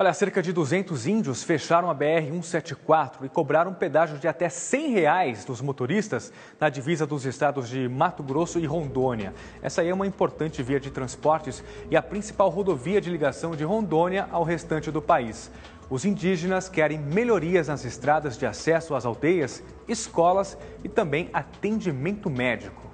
Olha, cerca de 200 índios fecharam a BR-174 e cobraram um pedágio de até 100 reais dos motoristas na divisa dos estados de Mato Grosso e Rondônia. Essa aí é uma importante via de transportes e a principal rodovia de ligação de Rondônia ao restante do país. Os indígenas querem melhorias nas estradas de acesso às aldeias, escolas e também atendimento médico.